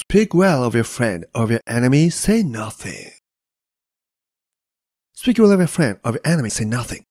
Speak well of your friend, of your enemy, say nothing. Speak well of your friend, of your enemy, say nothing.